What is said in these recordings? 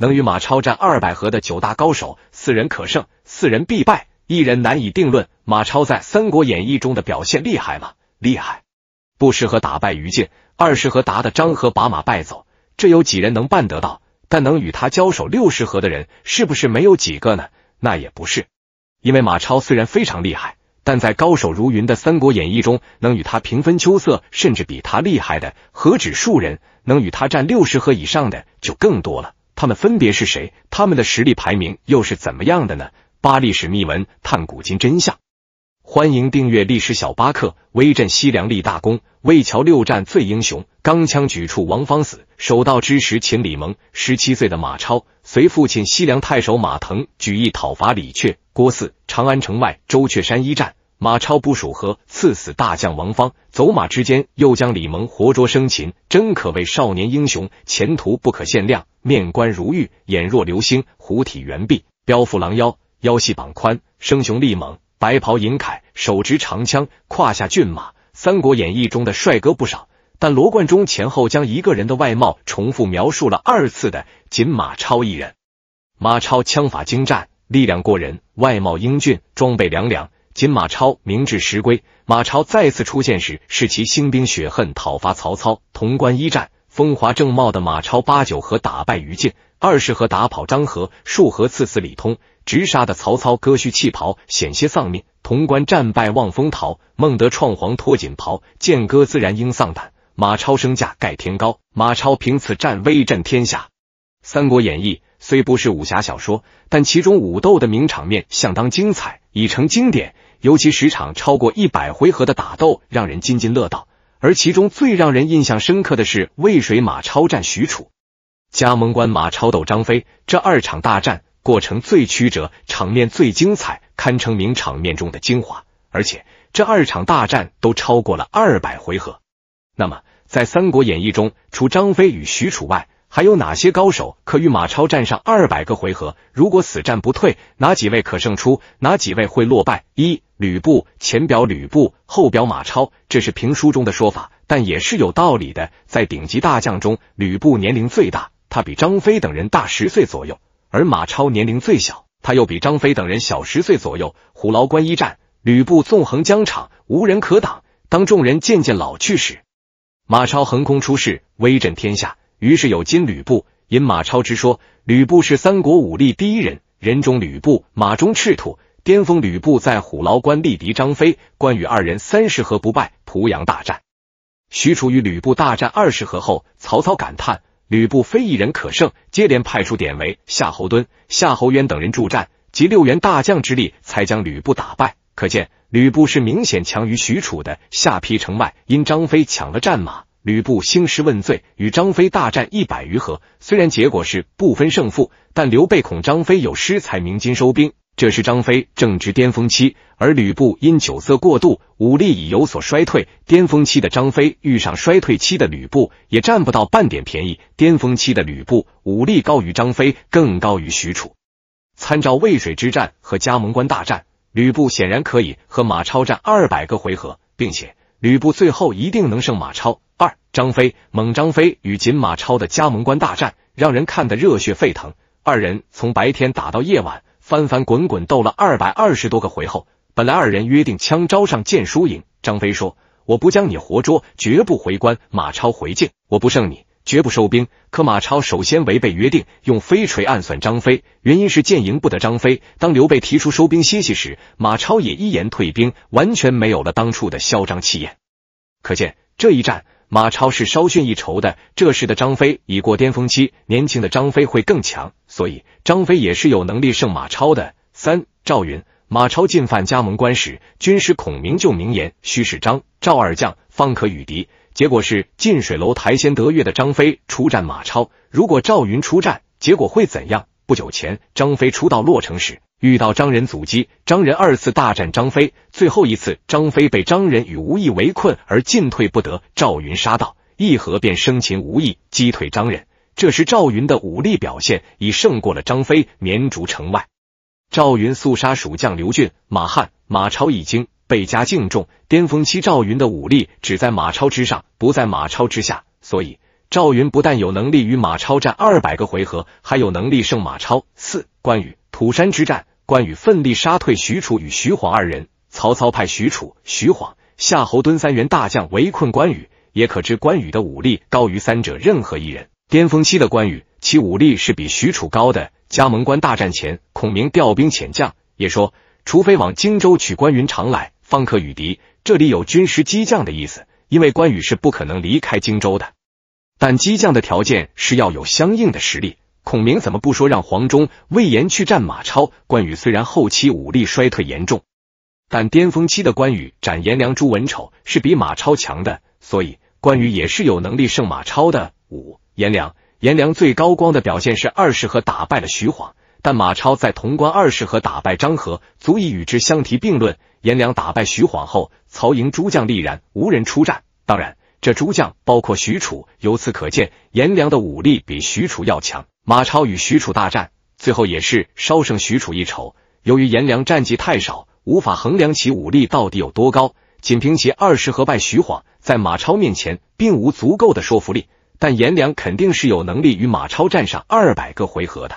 能与马超战二百合的九大高手，四人可胜，四人必败，一人难以定论。马超在《三国演义》中的表现厉害吗？厉害，不适合打败于禁二十合打的张合把马败走，这有几人能办得到？但能与他交手六十合的人，是不是没有几个呢？那也不是，因为马超虽然非常厉害，但在高手如云的《三国演义》中，能与他平分秋色，甚至比他厉害的何止数人？能与他战六十合以上的就更多了。他们分别是谁？他们的实力排名又是怎么样的呢？扒历史秘闻，探古今真相。欢迎订阅历史小巴克，威震西凉立大功，魏桥六战最英雄。钢枪举处王方死，手到之时擒李蒙。十七岁的马超，随父亲西凉太守马腾，举义讨伐李榷、郭汜。长安城外周雀山一战。马超部署和刺死大将王芳，走马之间又将李蒙活捉生擒，真可谓少年英雄，前途不可限量。面冠如玉，眼若流星，虎体猿臂，彪腹狼腰，腰细膀宽，生雄力猛。白袍银铠，手执长枪，胯下骏马。《三国演义》中的帅哥不少，但罗贯中前后将一个人的外貌重复描述了二次的，仅马超一人。马超枪法精湛，力量过人，外貌英俊，装备两两。今马超名至实归。马超再次出现时，是其兴兵雪恨，讨伐曹操。潼关一战，风华正茂的马超八九合打败于禁，二十合打跑张合，数合刺死李通，直杀的曹操割须弃袍，险些丧命。潼关战败望风逃，孟德创皇脱锦袍，剑歌自然应丧胆。马超身价盖天高，马超凭此战威震天下。《三国演义》虽不是武侠小说，但其中武斗的名场面相当精彩。已成经典，尤其时长超过一百回合的打斗让人津津乐道。而其中最让人印象深刻的是渭水马超战许褚、加盟关马超斗张飞这二场大战，过程最曲折，场面最精彩，堪称名场面中的精华。而且这二场大战都超过了二百回合。那么，在《三国演义》中，除张飞与许褚外，还有哪些高手可与马超战上二百个回合？如果死战不退，哪几位可胜出？哪几位会落败？一吕布前表吕布，后表马超，这是评书中的说法，但也是有道理的。在顶级大将中，吕布年龄最大，他比张飞等人大十岁左右；而马超年龄最小，他又比张飞等人小十岁左右。虎牢关一战，吕布纵横疆场，无人可挡。当众人渐渐老去时，马超横空出世，威震天下。于是有金吕布引马超之说，吕布是三国武力第一人，人中吕布，马中赤兔。巅峰吕布在虎牢关力敌张飞、关羽二人三十合不败，濮阳大战，许褚与吕布大战二十合后，曹操感叹吕布非一人可胜，接连派出典韦、夏侯惇、夏侯渊等人助战，集六员大将之力才将吕布打败。可见吕布是明显强于许褚的。下邳城外，因张飞抢了战马。吕布兴师问罪，与张飞大战一百余合，虽然结果是不分胜负，但刘备恐张飞有失，才鸣金收兵。这时张飞正值巅峰期，而吕布因酒色过度，武力已有所衰退。巅峰期的张飞遇上衰退期的吕布，也占不到半点便宜。巅峰期的吕布武力高于张飞，更高于许褚。参照渭水之战和加盟关大战，吕布显然可以和马超战二百个回合，并且。吕布最后一定能胜马超。二张飞，猛张飞与锦马超的加盟关大战，让人看得热血沸腾。二人从白天打到夜晚，翻翻滚滚斗了二百二十多个回后，本来二人约定枪招上见输赢。张飞说：“我不将你活捉，绝不回关。”马超回敬：“我不胜你。”绝不收兵。可马超首先违背约定，用飞锤暗算张飞，原因是见营不得张飞。当刘备提出收兵歇息时，马超也一言退兵，完全没有了当初的嚣张气焰。可见这一战，马超是稍逊一筹的。这时的张飞已过巅峰期，年轻的张飞会更强，所以张飞也是有能力胜马超的。三、赵云，马超进犯加盟关时，军师孔明就名言：须是张赵二将，方可与敌。结果是近水楼台先得月的张飞出战马超，如果赵云出战，结果会怎样？不久前，张飞初到洛城时，遇到张仁阻击，张仁二次大战张飞，最后一次张飞被张仁与吴义围困而进退不得，赵云杀到，一合便生擒吴义，击退张仁。这时赵云的武力表现，已胜过了张飞。绵竹城外，赵云速杀蜀将刘俊、马汉、马超，已经。倍加敬重。巅峰期赵云的武力只在马超之上，不在马超之下，所以赵云不但有能力与马超战二百个回合，还有能力胜马超。四、关羽土山之战，关羽奋力杀退许褚与徐晃二人。曹操派许褚、徐晃、夏侯惇三员大将围困关羽，也可知关羽的武力高于三者任何一人。巅峰期的关羽，其武力是比许褚高的。加盟关大战前，孔明调兵遣将，也说除非往荆州取关云长来。方可与敌，这里有军师激将的意思，因为关羽是不可能离开荆州的。但激将的条件是要有相应的实力。孔明怎么不说让黄忠、魏延去战马超？关羽虽然后期武力衰退严重，但巅峰期的关羽斩颜良、诛文丑是比马超强的，所以关羽也是有能力胜马超的。五、颜良，颜良最高光的表现是二十合打败了徐晃。但马超在潼关二十合打败张合，足以与之相提并论。颜良打败徐晃后，曹营诸将力然无人出战。当然，这诸将包括许褚。由此可见，颜良的武力比许褚要强。马超与许褚大战，最后也是稍胜许褚一筹。由于颜良战绩太少，无法衡量其武力到底有多高。仅凭其二十合败徐晃，在马超面前并无足够的说服力。但颜良肯定是有能力与马超战上二百个回合的。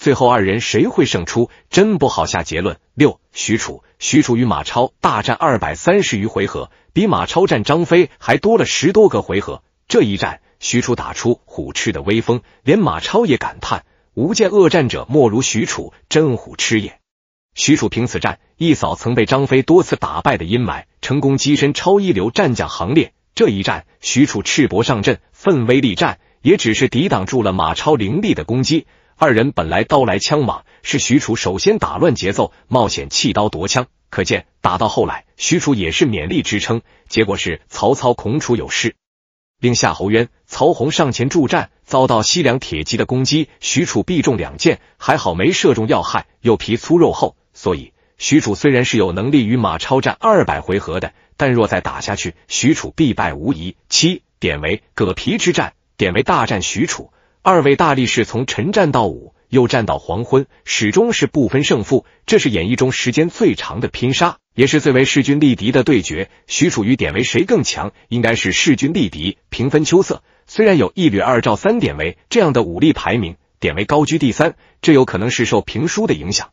最后二人谁会胜出，真不好下结论。六，许褚，许褚与马超大战二百三十余回合，比马超战张飞还多了十多个回合。这一战，许褚打出虎痴的威风，连马超也感叹：无见恶战者，莫如许褚，真虎痴也。许褚凭此战，一扫曾被张飞多次打败的阴霾，成功跻身超一流战将行列。这一战，许褚赤膊上阵，奋威力战，也只是抵挡住了马超凌厉的攻击。二人本来刀来枪往，是许褚首先打乱节奏，冒险弃刀夺枪。可见打到后来，许褚也是勉力支撑。结果是曹操恐楚有失，令夏侯渊、曹洪上前助战，遭到西凉铁骑的攻击。许褚必中两箭，还好没射中要害，又皮粗肉厚，所以许褚虽然是有能力与马超战二百回合的，但若再打下去，许褚必败无疑。七、典韦葛皮之战，典韦大战许褚。二位大力士从晨战到午，又战到黄昏，始终是不分胜负。这是演义中时间最长的拼杀，也是最为势均力敌的对决。许褚与典韦谁更强？应该是势均力敌，平分秋色。虽然有一吕二赵三典韦这样的武力排名，典韦高居第三，这有可能是受评书的影响。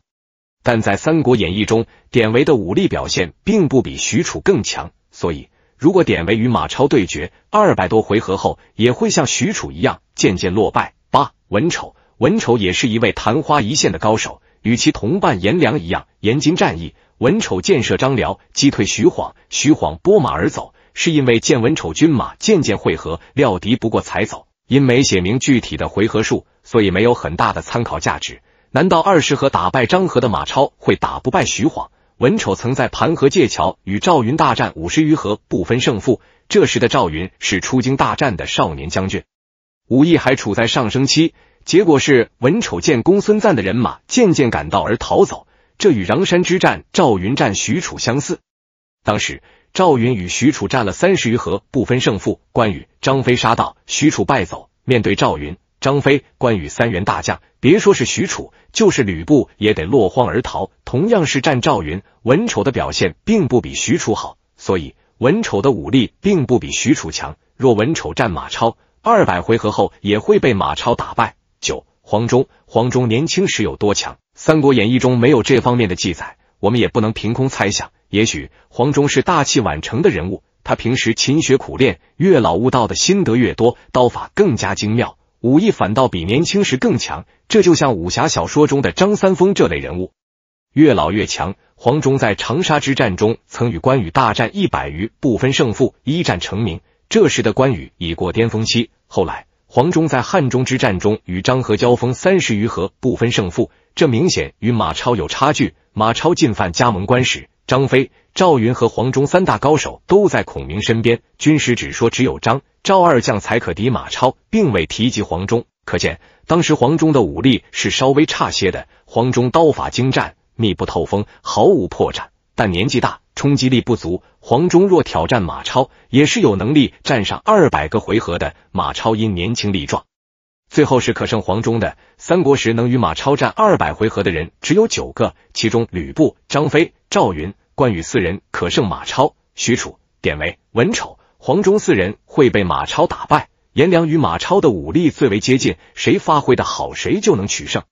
但在《三国演义》中，典韦的武力表现并不比许褚更强，所以。如果典韦与马超对决，二百多回合后也会像许褚一样渐渐落败。八文丑，文丑也是一位昙花一现的高手，与其同伴颜良一样，严金战役，文丑箭射张辽，击退徐晃。徐晃拨马而走，是因为见文丑军马渐渐汇合，料敌不过才走。因没写明具体的回合数，所以没有很大的参考价值。难道二十合打败张合的马超会打不败徐晃？文丑曾在盘河界桥与赵云大战五十余合，不分胜负。这时的赵云是出京大战的少年将军，武艺还处在上升期。结果是文丑见公孙瓒的人马渐渐赶到而逃走，这与穰山之战赵云战许褚相似。当时赵云与许褚战了三十余合，不分胜负。关羽、张飞杀到，许褚败走，面对赵云。张飞、关羽三员大将，别说是许褚，就是吕布也得落荒而逃。同样是战赵云，文丑的表现并不比许褚好，所以文丑的武力并不比许褚强。若文丑战马超，二百回合后也会被马超打败。九、黄忠，黄忠年轻时有多强？《三国演义》中没有这方面的记载，我们也不能凭空猜想。也许黄忠是大器晚成的人物，他平时勤学苦练，越老悟道的心得越多，刀法更加精妙。武艺反倒比年轻时更强，这就像武侠小说中的张三丰这类人物，越老越强。黄忠在长沙之战中，曾与关羽大战一百余，不分胜负，一战成名。这时的关羽已过巅峰期。后来，黄忠在汉中之战中，与张合交锋三十余合，不分胜负。这明显与马超有差距。马超进犯葭萌关时，张飞、赵云和黄忠三大高手都在孔明身边，军师只说只有张。赵二将才可敌马超，并未提及黄忠，可见当时黄忠的武力是稍微差些的。黄忠刀法精湛，密不透风，毫无破绽，但年纪大，冲击力不足。黄忠若挑战马超，也是有能力战上二百个回合的。马超因年轻力壮，最后是可胜黄忠的。三国时能与马超战二百回合的人只有九个，其中吕布、张飞、赵云、关羽四人可胜马超，许褚、典韦、文丑。黄忠四人会被马超打败，颜良与马超的武力最为接近，谁发挥的好，谁就能取胜。